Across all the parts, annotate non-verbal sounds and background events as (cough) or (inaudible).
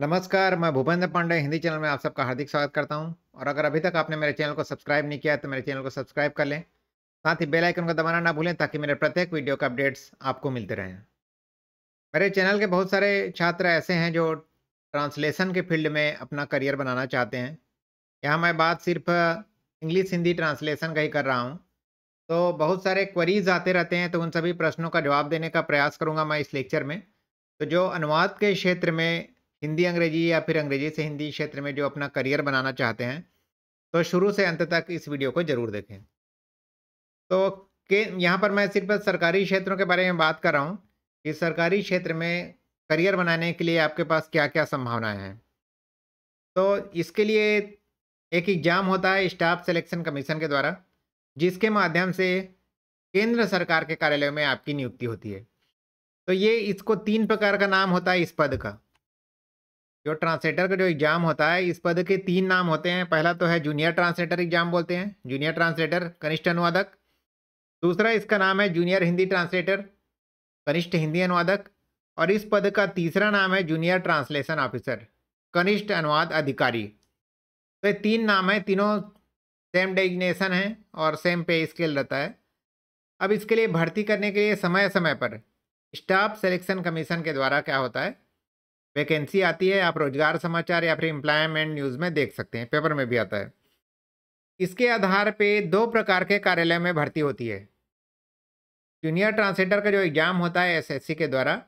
नमस्कार मैं भूपेंद्र पांडे हिंदी चैनल में आप सबका हार्दिक स्वागत करता हूं और अगर अभी तक आपने मेरे चैनल को सब्सक्राइब नहीं किया तो मेरे चैनल को सब्सक्राइब कर लें साथ ही बेल आइकन को दबाना ना भूलें ताकि मेरे प्रत्येक वीडियो के अपडेट्स आपको मिलते रहें मेरे चैनल के बहुत सारे छात्र ऐसे हैं जो ट्रांसलेशन के फील्ड में अपना करियर बनाना चाहते हैं यहाँ मैं बात सिर्फ इंग्लिश हिंदी ट्रांसलेशन का ही कर रहा हूँ तो बहुत सारे क्वरीज आते रहते हैं तो उन सभी प्रश्नों का जवाब देने का प्रयास करूँगा मैं इस लेक्चर में तो जो अनुवाद के क्षेत्र में हिंदी अंग्रेजी या फिर अंग्रेजी से हिंदी क्षेत्र में जो अपना करियर बनाना चाहते हैं तो शुरू से अंत तक इस वीडियो को ज़रूर देखें तो के यहाँ पर मैं सिर्फ सरकारी क्षेत्रों के बारे में बात कर रहा हूँ कि सरकारी क्षेत्र में करियर बनाने के लिए आपके पास क्या क्या संभावनाएं हैं तो इसके लिए एक एग्ज़ाम होता है स्टाफ सिलेक्शन कमीशन के द्वारा जिसके माध्यम से केंद्र सरकार के कार्यालय में आपकी नियुक्ति होती है तो ये इसको तीन प्रकार का नाम होता है इस पद का जो ट्रांसलेटर का जो एग्ज़ाम होता है इस पद के तीन नाम होते हैं पहला तो है जूनियर ट्रांसलेटर एग्ज़ाम बोलते हैं जूनियर ट्रांसलेटर कनिष्ठ अनुवादक दूसरा इसका नाम है जूनियर हिंदी ट्रांसलेटर कनिष्ठ हिंदी अनुवादक और इस पद का तीसरा नाम है जूनियर ट्रांसलेशन ऑफिसर कनिष्ठ अनुवाद अधिकारी तो ये तीन नाम है तीनों सेम डेजिनेशन है और सेम पे स्केल रहता है अब इसके लिए भर्ती करने के लिए समय समय पर स्टाफ सेलेक्शन कमीशन के द्वारा क्या होता है वैकेंसी आती है आप रोजगार समाचार या फिर एम्प्लॉयमेंट न्यूज़ में देख सकते हैं पेपर में भी आता है इसके आधार पे दो प्रकार के कार्यालय में भर्ती होती है जूनियर ट्रांसलेटर का जो एग्ज़ाम होता है एसएससी के द्वारा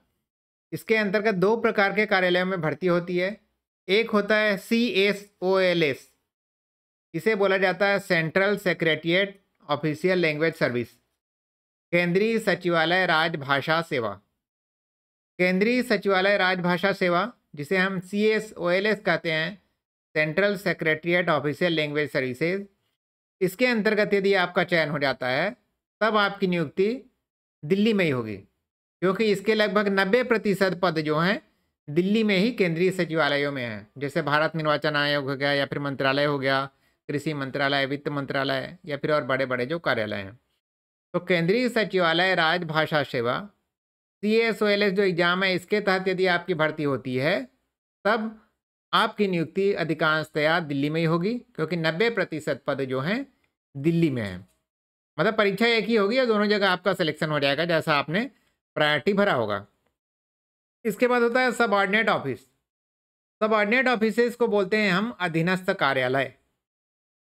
इसके अंतर्गत दो प्रकार के कार्यालयों में भर्ती होती है एक होता है C S O L S इसे बोला जाता है central secretariat official language service केंद्रीय सचिवालय राजभाषा सेवा केंद्रीय सचिवालय राजभाषा सेवा जिसे हम C S O L S कहते हैं central secretariat official language services इसके अंतर्गत यदि आपका चयन हो जाता है तब आपकी नियुक्ति दिल्ली में ही होगी क्योंकि इसके लगभग नब्बे प्रतिशत पद जो हैं दिल्ली में ही केंद्रीय सचिवालयों में हैं जैसे भारत निर्वाचन आयोग हो गया या फिर मंत्रालय हो गया कृषि मंत्रालय वित्त मंत्रालय या फिर और बड़े बड़े जो कार्यालय हैं तो केंद्रीय सचिवालय राजभाषा सेवा C S O L S जो एग्ज़ाम है इसके तहत यदि आपकी भर्ती होती है तब आपकी नियुक्ति अधिकांशतया दिल्ली में ही होगी क्योंकि नब्बे प्रतिशत पद जो हैं दिल्ली में हैं मतलब परीक्षा एक ही होगी या दोनों जगह आपका सिलेक्शन हो जाएगा जैसा आपने प्रायोरिटी भरा होगा इसके बाद होता है सबॉर्डिनेट ऑफिस सबॉर्डिनेट ऑफिस को बोलते हैं हम अधीनस्थ कार्यालय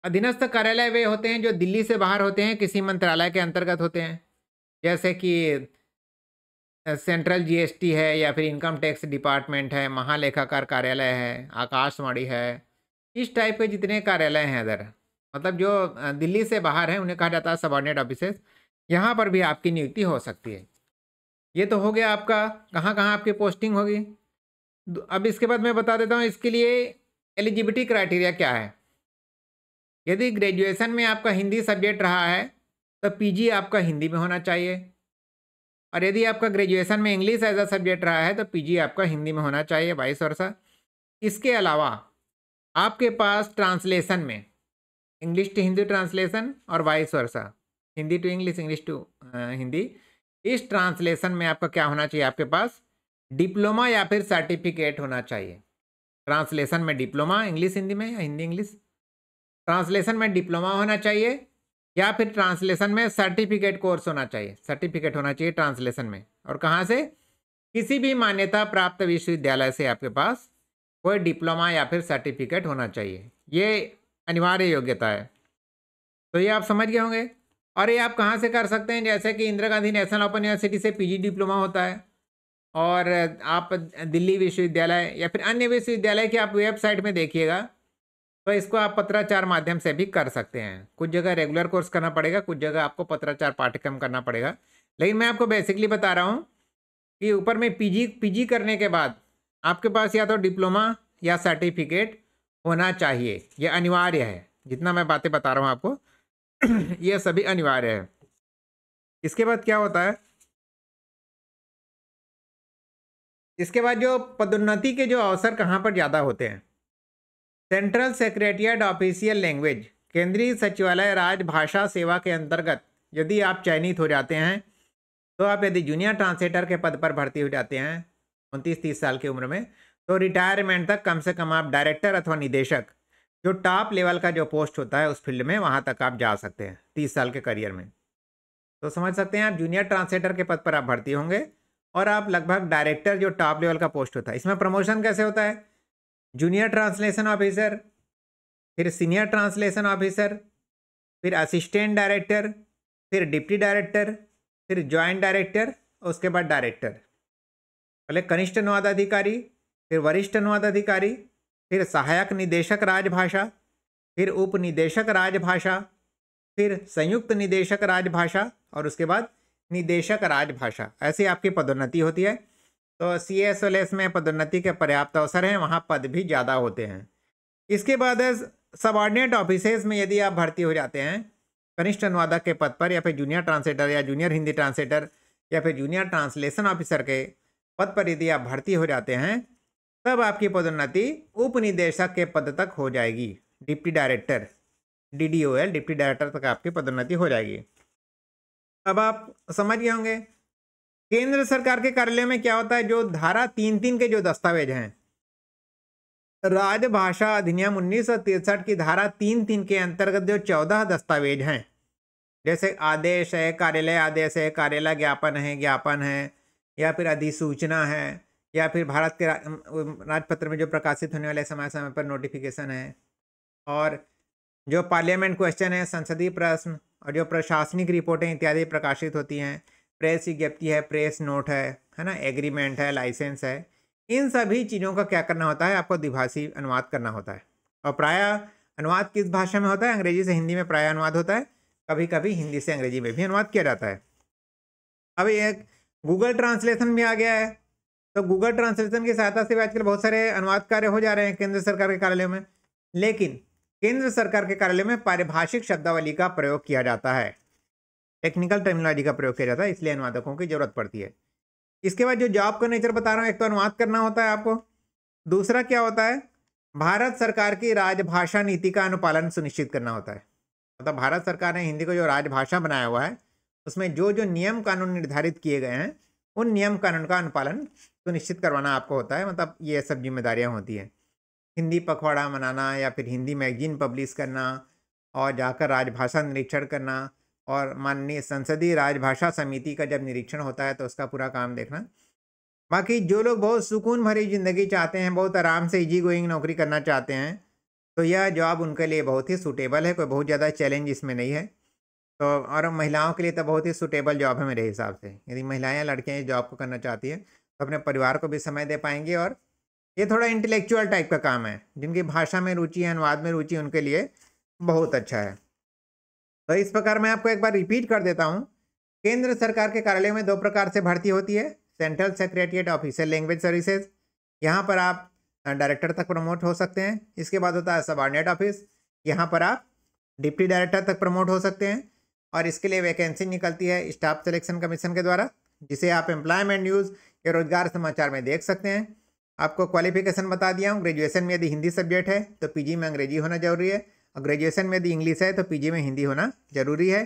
अधीनस्थ कार्यालय वे होते हैं जो दिल्ली से बाहर होते हैं किसी मंत्रालय के अंतर्गत होते हैं जैसे कि सेंट्रल जीएसटी है या फिर इनकम टैक्स डिपार्टमेंट है महालेखाकार कार्यालय है आकाशवाणी है इस टाइप के जितने कार्यालय हैं इधर मतलब जो दिल्ली से बाहर हैं उन्हें कहा जाता है सबॉर्डिनेट ऑफिस यहाँ पर भी आपकी नियुक्ति हो सकती है ये तो हो गया आपका कहाँ कहाँ आपकी पोस्टिंग होगी अब इसके बाद मैं बता देता हूँ इसके लिए एलिजिबिलिटी क्राइटेरिया क्या है यदि ग्रेजुएशन में आपका हिंदी सब्जेक्ट रहा है तो पीजी आपका हिंदी में होना चाहिए और यदि आपका ग्रेजुएशन में इंग्लिश एज अ सब्जेक्ट रहा है तो पीजी आपका हिंदी में होना चाहिए बाईस वर्षा इसके अलावा आपके पास ट्रांसलेशन में इंग्लिश टू हिंदी ट्रांसलेशन और vice versa Hindi to English English to Hindi इस ट्रांसलेशन में आपका क्या होना चाहिए आपके पास डिप्लोमा या फिर सर्टिफिकेट होना चाहिए ट्रांसलेशन में डिप्लोमा इंग्लिश हिंदी में या हिंदी इंग्लिश ट्रांसलेशन में डिप्लोमा होना चाहिए या फिर ट्रांसलेशन में सर्टिफिकेट कोर्स होना चाहिए सर्टिफिकेट होना चाहिए ट्रांसलेशन में और कहाँ से किसी भी मान्यता प्राप्त विश्वविद्यालय से आपके पास कोई डिप्लोमा या फिर सर्टिफिकेट होना चाहिए ये अनिवार्य योग्यता है तो ये आप समझ गए होंगे और ये आप कहाँ से कर सकते हैं जैसे कि Indira Gandhi national open university से पीजी डिप्लोमा होता है और आप दिल्ली विश्वविद्यालय या फिर अन्य विश्वविद्यालय की आप वेबसाइट में देखिएगा तो इसको आप पत्राचार माध्यम से भी कर सकते हैं कुछ जगह रेगुलर कोर्स करना पड़ेगा कुछ जगह आपको पत्राचार पाठ्यक्रम करना पड़ेगा लेकिन मैं आपको बेसिकली बता रहा हूँ कि ऊपर में पीजी पीजी करने के बाद आपके पास या तो डिप्लोमा या सर्टिफिकेट होना चाहिए यह अनिवार्य है जितना मैं बातें बता रहा हूँ आपको (clears throat) यह सभी अनिवार्य है इसके बाद क्या होता है इसके बाद जो पदोन्नति के जो अवसर कहाँ पर ज़्यादा होते हैं सेंट्रल सेक्रेटरिएट ऑफिशियल लैंग्वेज केंद्रीय सचिवालय राजभाषा सेवा के अंतर्गत यदि आप चयनित हो जाते हैं तो आप यदि जूनियर ट्रांसलेटर के पद पर भर्ती हो जाते हैं उनतीस तीस साल की उम्र में तो रिटायरमेंट तक कम से कम आप डायरेक्टर अथवा निदेशक जो टॉप लेवल का जो पोस्ट होता है उस फील्ड में वहाँ तक आप जा सकते हैं तीस साल के करियर में तो समझ सकते हैं आप जूनियर ट्रांसलेटर के पद पर आप भर्ती होंगे और आप लगभग डायरेक्टर जो टॉप लेवल का पोस्ट होता है इसमें प्रमोशन कैसे होता है जूनियर ट्रांसलेशन ऑफिसर फिर सीनियर ट्रांसलेशन ऑफिसर फिर असिस्टेंट डायरेक्टर फिर डिप्टी डायरेक्टर फिर ज्वाइंट डायरेक्टर और उसके बाद डायरेक्टर पहले कनिष्ठ अनुवादाधिकारी फिर वरिष्ठ अनुवादाधिकारी फिर सहायक निदेशक राजभाषा फिर उप निदेशक राजभाषा फिर संयुक्त निदेशक राजभाषा और उसके बाद निदेशक राजभाषा ऐसे आपकी पदोन्नति होती है तो सी एस एल एस में पदोन्नति के पर्याप्त अवसर हैं वहाँ पद भी ज़्यादा होते हैं इसके बाद सबॉर्डिनेट ऑफिसेज में यदि आप भर्ती हो जाते हैं कनिष्ठ अनुवादक के पद पर या फिर जूनियर ट्रांसलेटर या जूनियर हिंदी ट्रांसलेटर या फिर जूनियर ट्रांसलेशन ऑफिसर के पद पर यदि आप भर्ती हो जाते हैं तब आपकी पदोन्नति उपनिदेशक के पद तक हो जाएगी deputy director D D O L deputy director तक आपकी पदोन्नति हो जाएगी अब आप समझ गए होंगे केंद्र सरकार के कार्यालय में क्या होता है जो धारा तीन तीन के जो दस्तावेज हैं राजभाषा अधिनियम उन्नीस की धारा तीन तीन के अंतर्गत जो चौदह दस्तावेज हैं जैसे आदेश है कार्यालय आदेश है कार्यालय ज्ञापन है ज्ञापन है या फिर अधिसूचना है या फिर भारत के राजपत्र में जो प्रकाशित होने वाले समय समय पर नोटिफिकेशन है और जो पार्लियामेंट क्वेश्चन है संसदीय प्रश्न और जो प्रशासनिक रिपोर्टें इत्यादि प्रकाशित होती हैं प्रेस विज्ञप्ति है प्रेस नोट है है ना एग्रीमेंट है लाइसेंस है इन सभी चीज़ों का क्या करना होता है आपको द्विभाषी अनुवाद करना होता है और प्राय अनुवाद किस भाषा में होता है अंग्रेजी से हिंदी में प्राय अनुवाद होता है कभी कभी हिंदी से अंग्रेजी में भी अनुवाद किया जाता है अब एक गूगल ट्रांसलेशन भी आ गया है तो गूगल ट्रांसलेशन की सहायता से भी आजकल बहुत सारे अनुवाद कार्य हो जा रहे हैं केंद्र सरकार के कार्यालयों में लेकिन केंद्र सरकार के कार्यालय में पारिभाषिक शब्दावली का प्रयोग किया जाता है टेक्निकल टर्मिनोलॉजी का प्रयोग किया जाता है इसलिए अनुवादकों की जरूरत पड़ती है इसके बाद जो जॉब का नेचर बता रहा हूँ एक तो अनुवाद करना होता है आपको दूसरा क्या होता है भारत सरकार की राजभाषा नीति का अनुपालन सुनिश्चित करना होता है मतलब भारत सरकार ने हिंदी को जो राजभाषा बनाया हुआ है उसमें जो जो नियम कानून निर्धारित किए गए हैं उन नियम कानून का अनुपालन सुनिश्चित करवाना आपको होता है मतलब ये सब जिम्मेदारियाँ होती हैं हिंदी पखवाड़ा मनाना या फिर हिंदी मैगजीन पब्लिश करना और जाकर राजभाषा निरीक्षण करना और माननीय संसदीय राजभाषा समिति का जब निरीक्षण होता है तो उसका पूरा काम देखना बाकी जो लोग बहुत सुकून भरी ज़िंदगी चाहते हैं बहुत आराम से इजी गोइंग नौकरी करना चाहते हैं तो यह जॉब उनके लिए बहुत ही सूटेबल है कोई बहुत ज़्यादा चैलेंज इसमें नहीं है तो और महिलाओं के लिए तो बहुत ही सूटेबल जॉब है मेरे हिसाब से यदि महिलाएँ लड़कियाँ इस जॉब को करना चाहती हैं तो अपने परिवार को भी समय दे पाएंगे और ये थोड़ा इंटेलेक्चुअल टाइप का काम है जिनकी भाषा में रुचि है अनुवाद में रुचि उनके लिए बहुत अच्छा है तो इस प्रकार मैं आपको एक बार रिपीट कर देता हूँ केंद्र सरकार के कार्यालय में दो प्रकार से भर्ती होती है central secretariat official language services यहाँ पर आप डायरेक्टर तक प्रमोट हो सकते हैं इसके बाद होता है सबॉर्डिनेट ऑफिस यहाँ पर आप डिप्टी डायरेक्टर तक प्रमोट हो सकते हैं और इसके लिए वैकेंसी निकलती है स्टाफ सिलेक्शन कमीशन के द्वारा जिसे आप एम्प्लॉयमेंट न्यूज़ या रोजगार समाचार में देख सकते हैं आपको क्वालिफिकेशन बता दिया हूँ ग्रेजुएशन में यदि हिंदी सब्जेक्ट है तो पीजी में अंग्रेजी होना जरूरी है और ग्रेजुएशन में यदि इंग्लिश है तो पीजी में हिंदी होना ज़रूरी है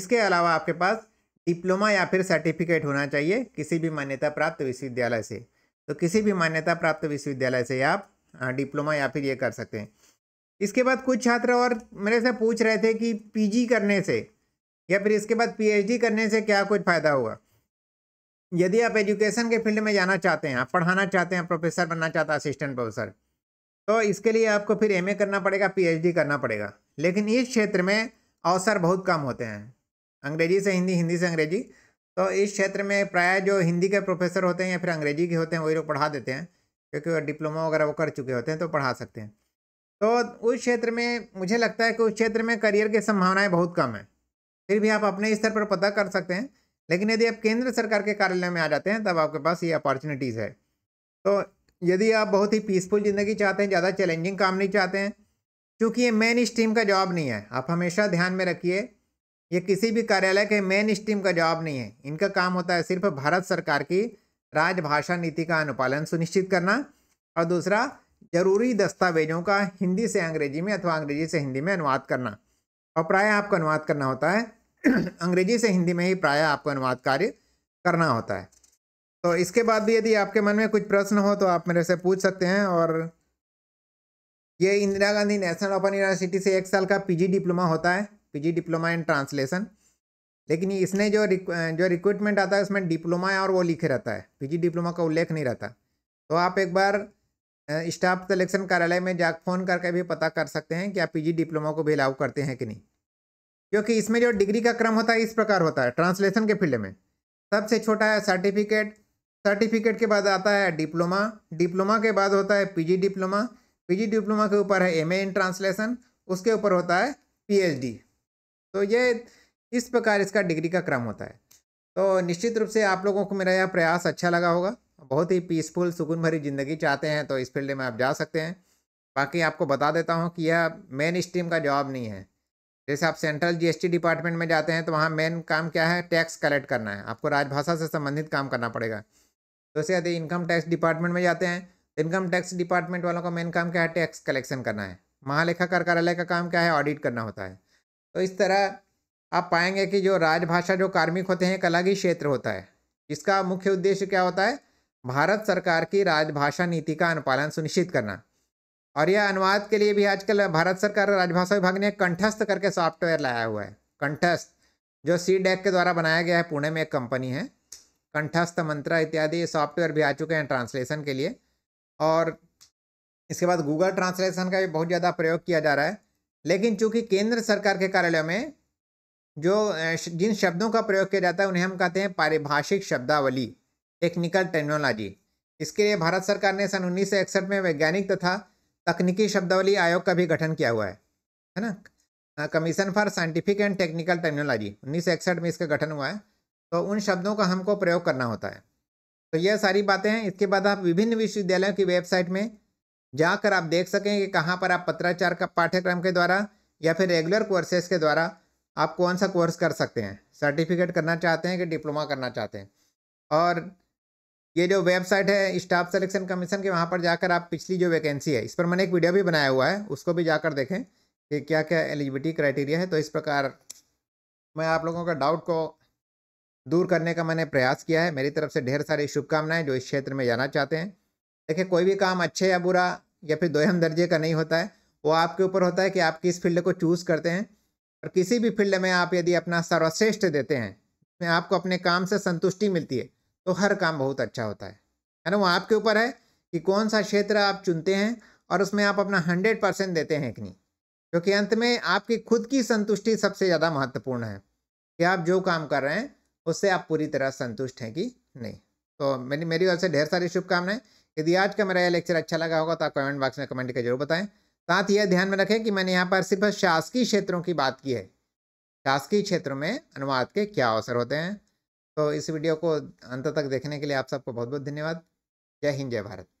इसके अलावा आपके पास डिप्लोमा या फिर सर्टिफिकेट होना चाहिए किसी भी मान्यता प्राप्त विश्वविद्यालय से तो किसी भी मान्यता प्राप्त विश्वविद्यालय से आप डिप्लोमा या फिर ये कर सकते हैं इसके बाद कुछ छात्र और मेरे से पूछ रहे थे कि पीजी करने से या फिर इसके बाद पीएचडी करने से क्या कुछ फ़ायदा हुआ यदि आप एजुकेशन के फील्ड में जाना चाहते हैं आप पढ़ाना चाहते हैं प्रोफेसर बनना चाहते हैं असिस्टेंट प्रोफेसर तो इसके लिए आपको फिर एम करना पड़ेगा पी करना पड़ेगा लेकिन इस क्षेत्र में अवसर बहुत कम होते हैं अंग्रेजी से हिंदी हिंदी से अंग्रेजी तो इस क्षेत्र में प्राय जो हिंदी के प्रोफेसर होते हैं या फिर अंग्रेजी के होते हैं वही लोग पढ़ा देते हैं क्योंकि वो डिप्लोमा वगैरह वो कर चुके होते हैं तो पढ़ा सकते हैं तो उस क्षेत्र में मुझे लगता है कि उस क्षेत्र में करियर की संभावनाएँ बहुत कम हैं फिर भी आप अपने स्तर पर पता कर सकते हैं लेकिन यदि आप केंद्र सरकार के कार्यालय में आ जाते हैं तब आपके पास ये अपॉर्चुनिटीज़ है तो यदि आप बहुत ही पीसफुल ज़िंदगी चाहते हैं ज़्यादा चैलेंजिंग काम नहीं चाहते हैं क्योंकि ये मेन स्ट्रीम का जॉब नहीं है आप हमेशा ध्यान में रखिए ये किसी भी कार्यालय के मेन स्ट्रीम का जॉब नहीं है इनका काम होता है सिर्फ भारत सरकार की राजभाषा नीति का अनुपालन सुनिश्चित करना और दूसरा जरूरी दस्तावेजों का हिंदी से अंग्रेजी में अथवा अंग्रेजी से हिंदी में अनुवाद करना और प्रायः आपको अनुवाद करना होता है (clears throat) अंग्रेजी से हिंदी में ही प्रायः आपको अनुवाद कार्य करना होता है तो इसके बाद भी यदि आपके मन में कुछ प्रश्न हो तो आप मेरे से पूछ सकते हैं और ये Indira Gandhi national open university से एक साल का पीजी डिप्लोमा होता है पीजी डिप्लोमा इन ट्रांसलेशन लेकिन इसने जो रिक, जो रिक्रूटमेंट आता है उसमें डिप्लोमा और वो लिखे रहता है पीजी डिप्लोमा का उल्लेख नहीं रहता तो आप एक बार स्टाफ सेलेक्शन कार्यालय में जा फ़ोन करके भी पता कर सकते हैं कि आप पी डिप्लोमा को भी अलाउ करते हैं कि नहीं क्योंकि इसमें जो डिग्री का क्रम होता है इस प्रकार होता है ट्रांसलेशन के फील्ड में सबसे छोटा है सर्टिफिकेट सर्टिफिकेट के बाद आता है डिप्लोमा डिप्लोमा के बाद होता है पीजी डिप्लोमा पीजी डिप्लोमा के ऊपर है एमए इन ट्रांसलेशन उसके ऊपर होता है पीएचडी तो ये इस प्रकार इसका डिग्री का क्रम होता है तो निश्चित रूप से आप लोगों को मेरा यह प्रयास अच्छा लगा होगा बहुत ही पीसफुल सुकून भरी ज़िंदगी चाहते हैं तो इस फील्ड में आप जा सकते हैं बाकी आपको बता देता हूँ कि यह मेन स्ट्रीम का जॉब नहीं है जैसे आप सेंट्रल जीएसटी डिपार्टमेंट में जाते हैं तो वहाँ मेन काम क्या है टैक्स कलेक्ट करना है आपको राजभाषा से संबंधित काम करना पड़ेगा जैसे यदि इनकम टैक्स डिपार्टमेंट में जाते हैं इनकम टैक्स डिपार्टमेंट वालों का मेन काम क्या है टैक्स कलेक्शन करना है महालेखा कर कार्यालय का काम क्या है ऑडिट करना होता है तो इस तरह आप पाएंगे कि जो राजभाषा जो कार्मिक होते हैं एक अलग ही क्षेत्र होता है इसका मुख्य उद्देश्य क्या होता है भारत सरकार की राजभाषा नीति का अनुपालन सुनिश्चित करना और यह अनुवाद के लिए भी आजकल भारत सरकार राजभाषा विभाग ने कंठस्थ करके सॉफ्टवेयर लाया हुआ है कंठस्थ जो सी डेक e के द्वारा बनाया गया है पुणे में एक कंपनी है कंठस्थ मंत्र इत्यादि सॉफ्टवेयर भी आ चुके हैं ट्रांसलेशन के लिए और इसके बाद गूगल ट्रांसलेशन का भी बहुत ज़्यादा प्रयोग किया जा रहा है लेकिन चूंकि केंद्र सरकार के कार्यालयों में जो जिन शब्दों का प्रयोग किया जाता है उन्हें हम कहते हैं पारिभाषिक शब्दावली टेक्निकल टेक्नोलॉजी इसके लिए भारत सरकार ने सन उन्नीस में वैज्ञानिक तथा तकनीकी शब्दावली आयोग का भी गठन किया हुआ है है ना commission for scientific and technical technology उन्नीस में इसका गठन हुआ है तो उन शब्दों का हमको प्रयोग करना होता है तो यह सारी बातें हैं इसके बाद आप विभिन्न विश्वविद्यालयों की वेबसाइट में जाकर आप देख सकें कि कहाँ पर आप पत्राचार का पाठ्यक्रम के द्वारा या फिर रेगुलर कोर्सेस के द्वारा आप कौन सा कोर्स कर सकते हैं सर्टिफिकेट करना चाहते हैं कि डिप्लोमा करना चाहते हैं और ये जो वेबसाइट है स्टाफ सेलेक्शन कमीशन के वहाँ पर जाकर आप पिछली जो वैकेंसी है इस पर मैंने एक वीडियो भी बनाया हुआ है उसको भी जाकर देखें कि क्या क्या एलिजिबिलिटी क्राइटेरिया है तो इस प्रकार मैं आप लोगों का डाउट को दूर करने का मैंने प्रयास किया है मेरी तरफ से ढेर सारी शुभकामनाएं जो इस क्षेत्र में जाना चाहते हैं देखिए कोई भी काम अच्छे या बुरा या फिर दोहम दर्जे का नहीं होता है वो आपके ऊपर होता है कि आप किस फील्ड को चूज़ करते हैं और किसी भी फील्ड में आप यदि अपना सर्वश्रेष्ठ देते हैं जिसमें आपको अपने काम से संतुष्टि मिलती है तो हर काम बहुत अच्छा होता है है ना वो आपके ऊपर है कि कौन सा क्षेत्र आप चुनते हैं और उसमें आप अपना हंड्रेड परसेंट देते हैं कि नहीं क्योंकि अंत में आपकी खुद की संतुष्टि सबसे ज़्यादा महत्वपूर्ण है कि आप जो काम कर रहे हैं उससे आप पूरी तरह संतुष्ट हैं कि नहीं तो मेरी मेरी ओर से ढेर सारी शुभकामनाएं यदि आज का मेरा यह लेक्चर अच्छा लगा होगा तो आप कमेंट बॉक्स में कमेंट कर जरूर बताएं साथ ही यह ध्यान में रखें कि मैंने यहाँ पर सिर्फ शासकीय क्षेत्रों की बात की है शासकीय क्षेत्रों में अनुवाद के क्या अवसर होते हैं तो इस वीडियो को अंत तक देखने के लिए आप सबको बहुत बहुत धन्यवाद जय हिंद जय भारत